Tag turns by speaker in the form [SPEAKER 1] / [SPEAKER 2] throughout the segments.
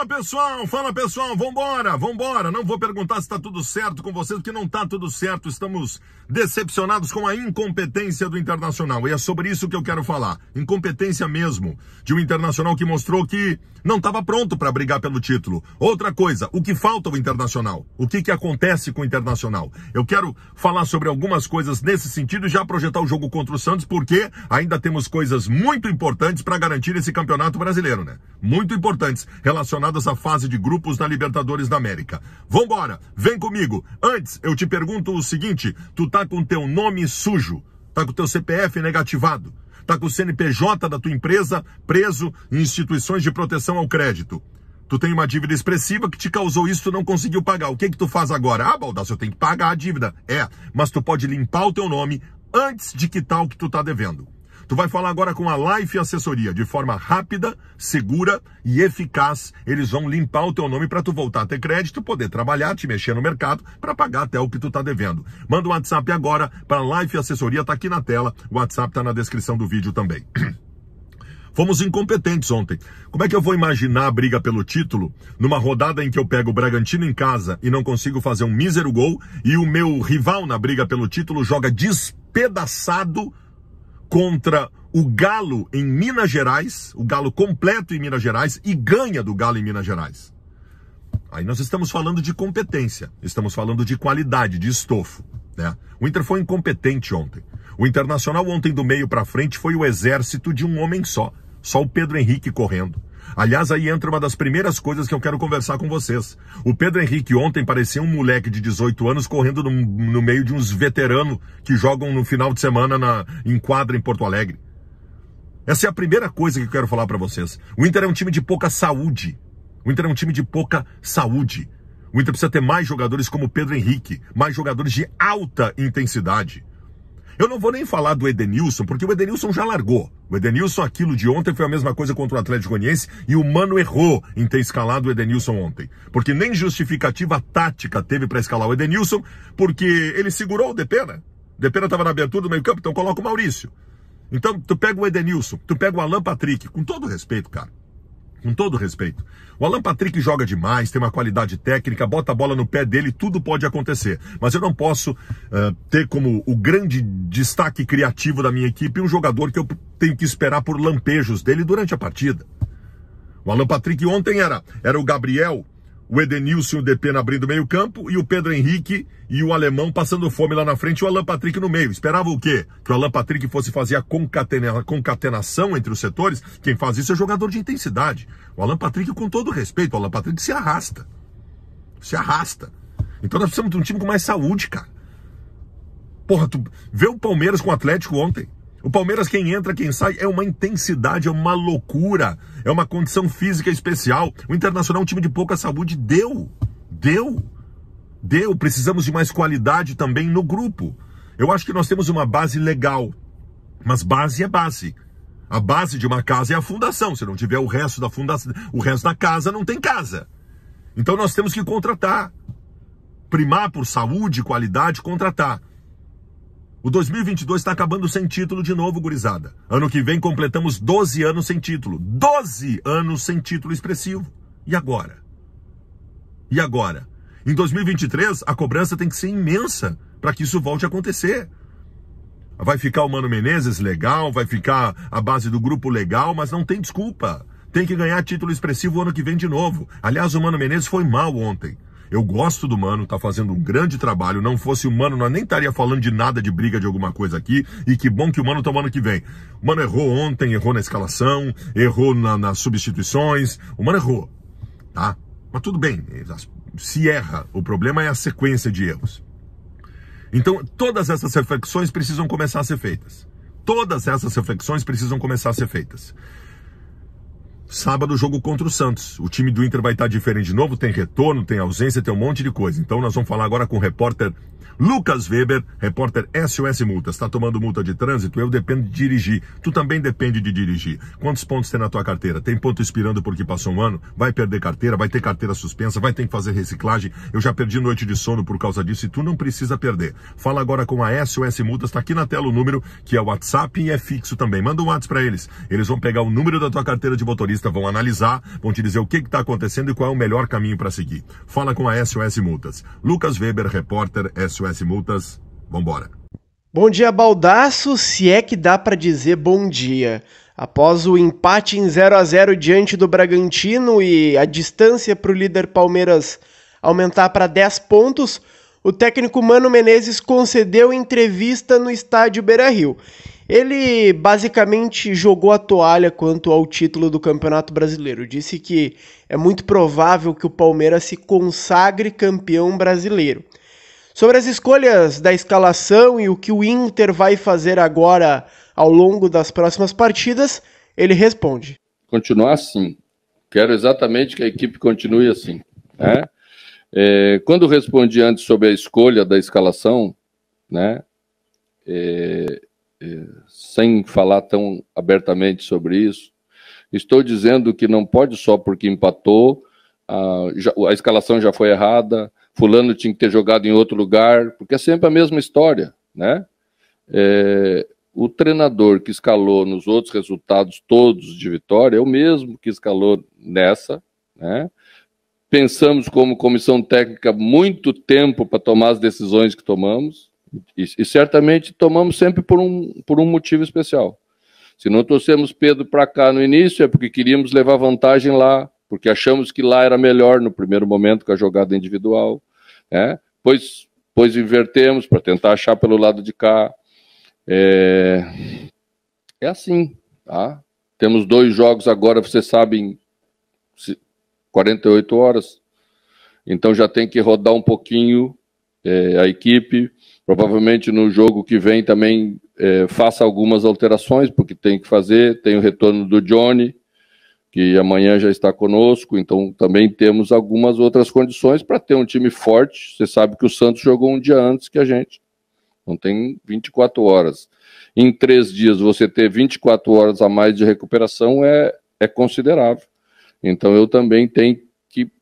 [SPEAKER 1] Fala pessoal, fala pessoal, vambora, vambora. Não vou perguntar se está tudo certo com vocês, porque não está tudo certo. Estamos decepcionados com a incompetência do Internacional. E é sobre isso que eu quero falar. Incompetência mesmo de um Internacional que mostrou que não estava pronto para brigar pelo título. Outra coisa, o que falta o Internacional? O que, que acontece com o Internacional? Eu quero falar sobre algumas coisas nesse sentido e já projetar o jogo contra o Santos, porque ainda temos coisas muito importantes para garantir esse campeonato brasileiro, né? Muito importantes relacionadas classificadas à fase de grupos da Libertadores da América. Vambora, vem comigo. Antes, eu te pergunto o seguinte: tu tá com teu nome sujo, tá com teu CPF negativado, tá com o CNPJ da tua empresa preso em instituições de proteção ao crédito. Tu tem uma dívida expressiva que te causou isso, tu não conseguiu pagar. O que que tu faz agora? Ah, Baldassio, eu tenho que pagar a dívida. É, mas tu pode limpar o teu nome antes de quitar o que tu tá devendo. Tu vai falar agora com a Life Assessoria, de forma rápida, segura e eficaz. Eles vão limpar o teu nome para tu voltar a ter crédito, poder trabalhar, te mexer no mercado para pagar até o que tu tá devendo. Manda um WhatsApp agora para Life Assessoria, tá aqui na tela. O WhatsApp tá na descrição do vídeo também. Fomos incompetentes ontem. Como é que eu vou imaginar a briga pelo título numa rodada em que eu pego o Bragantino em casa e não consigo fazer um mísero gol e o meu rival na briga pelo título joga despedaçado contra o Galo em Minas Gerais, o Galo completo em Minas Gerais e ganha do Galo em Minas Gerais. Aí nós estamos falando de competência, estamos falando de qualidade, de estofo. Né? O Inter foi incompetente ontem. O Internacional ontem do meio para frente foi o exército de um homem só, só o Pedro Henrique correndo. Aliás, aí entra uma das primeiras coisas que eu quero conversar com vocês. O Pedro Henrique ontem parecia um moleque de 18 anos correndo no, no meio de uns veteranos que jogam no final de semana na, em quadra em Porto Alegre. Essa é a primeira coisa que eu quero falar para vocês. O Inter é um time de pouca saúde. O Inter é um time de pouca saúde. O Inter precisa ter mais jogadores como Pedro Henrique, mais jogadores de alta intensidade. Eu não vou nem falar do Edenilson, porque o Edenilson já largou. O Edenilson, aquilo de ontem foi a mesma coisa contra o Atlético Goianiense e o Mano errou em ter escalado o Edenilson ontem. Porque nem justificativa tática teve para escalar o Edenilson, porque ele segurou o Depena. O Depena estava na abertura do meio-campo, então coloca o Maurício. Então, tu pega o Edenilson, tu pega o Alan Patrick, com todo respeito, cara com todo respeito. O Alan Patrick joga demais, tem uma qualidade técnica, bota a bola no pé dele, tudo pode acontecer. Mas eu não posso uh, ter como o grande destaque criativo da minha equipe um jogador que eu tenho que esperar por lampejos dele durante a partida. O Alan Patrick ontem era, era o Gabriel o Edenilson e o DP abrindo meio campo, e o Pedro Henrique e o Alemão passando fome lá na frente, e o Alan Patrick no meio. Esperava o quê? Que o Alan Patrick fosse fazer a concatena, concatenação entre os setores? Quem faz isso é jogador de intensidade. O Alan Patrick, com todo respeito, o Alan Patrick se arrasta. Se arrasta. Então nós precisamos de um time com mais saúde, cara. Porra, tu vê o Palmeiras com o Atlético ontem. O Palmeiras, quem entra, quem sai, é uma intensidade, é uma loucura, é uma condição física especial. O Internacional é um time de pouca saúde, deu, deu, deu. Precisamos de mais qualidade também no grupo. Eu acho que nós temos uma base legal, mas base é base. A base de uma casa é a fundação. Se não tiver o resto da fundação, o resto da casa não tem casa. Então nós temos que contratar, primar por saúde, qualidade, contratar. O 2022 está acabando sem título de novo, gurizada. Ano que vem completamos 12 anos sem título. 12 anos sem título expressivo. E agora? E agora? Em 2023, a cobrança tem que ser imensa para que isso volte a acontecer. Vai ficar o Mano Menezes legal, vai ficar a base do grupo legal, mas não tem desculpa. Tem que ganhar título expressivo o ano que vem de novo. Aliás, o Mano Menezes foi mal ontem. Eu gosto do Mano, tá fazendo um grande trabalho. Não fosse o Mano, nós nem estaria falando de nada de briga de alguma coisa aqui. E que bom que o Mano tá o ano que vem. O Mano errou ontem, errou na escalação, errou na, nas substituições. O Mano errou, tá? Mas tudo bem, se erra. O problema é a sequência de erros. Então, todas essas reflexões precisam começar a ser feitas. Todas essas reflexões precisam começar a ser feitas. Sábado, jogo contra o Santos. O time do Inter vai estar diferente de novo, tem retorno, tem ausência, tem um monte de coisa. Então nós vamos falar agora com o repórter Lucas Weber, repórter SOS Multas. Está tomando multa de trânsito? Eu dependo de dirigir. Tu também depende de dirigir. Quantos pontos tem na tua carteira? Tem ponto expirando porque passou um ano? Vai perder carteira? Vai ter carteira suspensa? Vai ter que fazer reciclagem? Eu já perdi noite de sono por causa disso e tu não precisa perder. Fala agora com a SOS Multas. Está aqui na tela o número, que é WhatsApp e é fixo também. Manda um WhatsApp para eles. Eles vão pegar o número da tua carteira de motorista vão analisar, vão te dizer o que está acontecendo e qual é o melhor caminho para seguir. Fala com a SOS Multas. Lucas Weber, repórter SOS Multas. Vambora.
[SPEAKER 2] Bom dia, Baldaço. Se é que dá para dizer bom dia. Após o empate em 0 a 0 diante do Bragantino e a distância para o líder Palmeiras aumentar para 10 pontos, o técnico Mano Menezes concedeu entrevista no estádio Beira-Rio ele basicamente jogou a toalha quanto ao título do Campeonato Brasileiro. Disse que é muito provável que o Palmeiras se consagre campeão brasileiro. Sobre as escolhas da escalação e o que o Inter vai fazer agora ao longo das próximas partidas, ele responde:
[SPEAKER 3] Continuar assim. Quero exatamente que a equipe continue assim. Né? É, quando respondi antes sobre a escolha da escalação, né, é, sem falar tão abertamente sobre isso. Estou dizendo que não pode só porque empatou, a, a escalação já foi errada, fulano tinha que ter jogado em outro lugar, porque é sempre a mesma história, né? É, o treinador que escalou nos outros resultados todos de vitória é o mesmo que escalou nessa, né? Pensamos como comissão técnica muito tempo para tomar as decisões que tomamos. E, e certamente tomamos sempre por um, por um motivo especial. Se não trouxemos Pedro para cá no início, é porque queríamos levar vantagem lá, porque achamos que lá era melhor no primeiro momento com a jogada individual. Né? Pois, pois invertemos para tentar achar pelo lado de cá. É, é assim. Tá? Temos dois jogos agora, vocês sabem, 48 horas. Então já tem que rodar um pouquinho é, a equipe. Provavelmente no jogo que vem também é, faça algumas alterações, porque tem que fazer. Tem o retorno do Johnny, que amanhã já está conosco, então também temos algumas outras condições para ter um time forte. Você sabe que o Santos jogou um dia antes que a gente, não tem 24 horas. Em três dias, você ter 24 horas a mais de recuperação é, é considerável. Então eu também tenho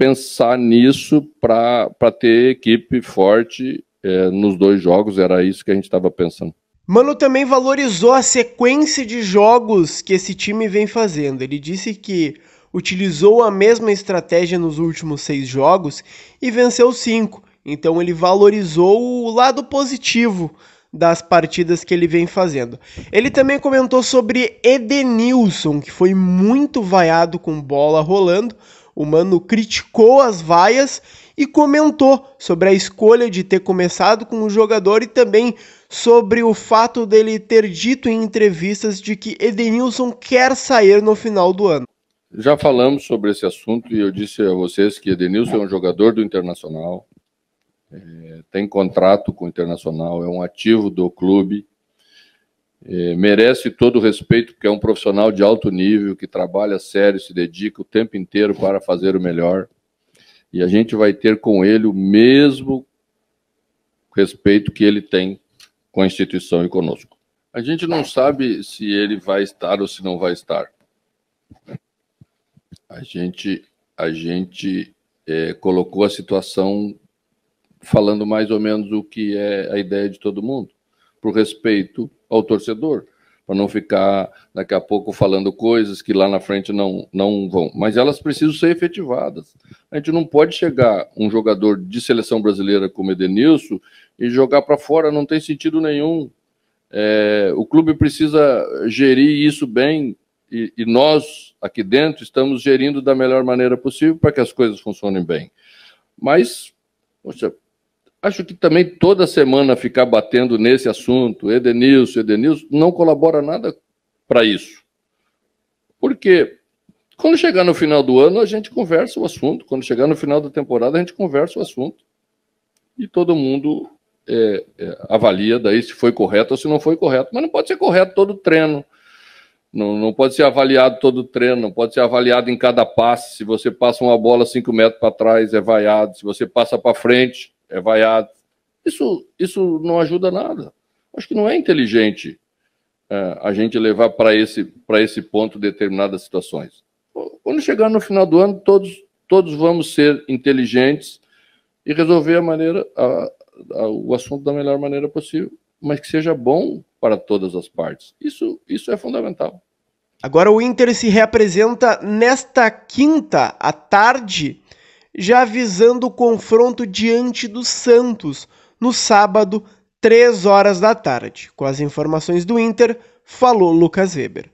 [SPEAKER 3] pensar nisso para ter equipe forte é, nos dois jogos, era isso que a gente estava pensando.
[SPEAKER 2] Mano também valorizou a sequência de jogos que esse time vem fazendo. Ele disse que utilizou a mesma estratégia nos últimos seis jogos e venceu cinco. Então ele valorizou o lado positivo das partidas que ele vem fazendo. Ele também comentou sobre Edenilson, que foi muito vaiado com bola rolando o Mano criticou as vaias e comentou sobre a escolha de ter começado com o jogador e também sobre o fato dele ter dito em entrevistas de que Edenilson quer sair no final do ano.
[SPEAKER 3] Já falamos sobre esse assunto e eu disse a vocês que Edenilson é um jogador do Internacional, é, tem contrato com o Internacional, é um ativo do clube, é, merece todo o respeito, porque é um profissional de alto nível, que trabalha sério, se dedica o tempo inteiro para fazer o melhor. E a gente vai ter com ele o mesmo respeito que ele tem com a instituição e conosco. A gente não sabe se ele vai estar ou se não vai estar. A gente, a gente é, colocou a situação falando mais ou menos o que é a ideia de todo mundo, por respeito ao torcedor, para não ficar daqui a pouco falando coisas que lá na frente não, não vão. Mas elas precisam ser efetivadas. A gente não pode chegar um jogador de seleção brasileira como Edenilson e jogar para fora, não tem sentido nenhum. É, o clube precisa gerir isso bem e, e nós aqui dentro estamos gerindo da melhor maneira possível para que as coisas funcionem bem. Mas, poxa, Acho que também toda semana ficar batendo nesse assunto, Edenilson, Edenilson, não colabora nada para isso. Porque quando chegar no final do ano, a gente conversa o assunto. Quando chegar no final da temporada, a gente conversa o assunto. E todo mundo é, é, avalia daí se foi correto ou se não foi correto. Mas não pode ser correto todo treino. Não, não pode ser avaliado todo treino, não pode ser avaliado em cada passe. Se você passa uma bola cinco metros para trás, é vaiado. Se você passa para frente, é vaiado. Isso, isso não ajuda nada. Acho que não é inteligente é, a gente levar para esse, esse ponto determinadas situações. Quando chegar no final do ano, todos, todos vamos ser inteligentes e resolver a maneira, a, a, o assunto da melhor maneira possível, mas que seja bom para todas as partes.
[SPEAKER 2] Isso, isso é fundamental. Agora o Inter se reapresenta nesta quinta à tarde já avisando o confronto diante do Santos no sábado, 3 horas da tarde. Com as informações do Inter, falou Lucas Weber.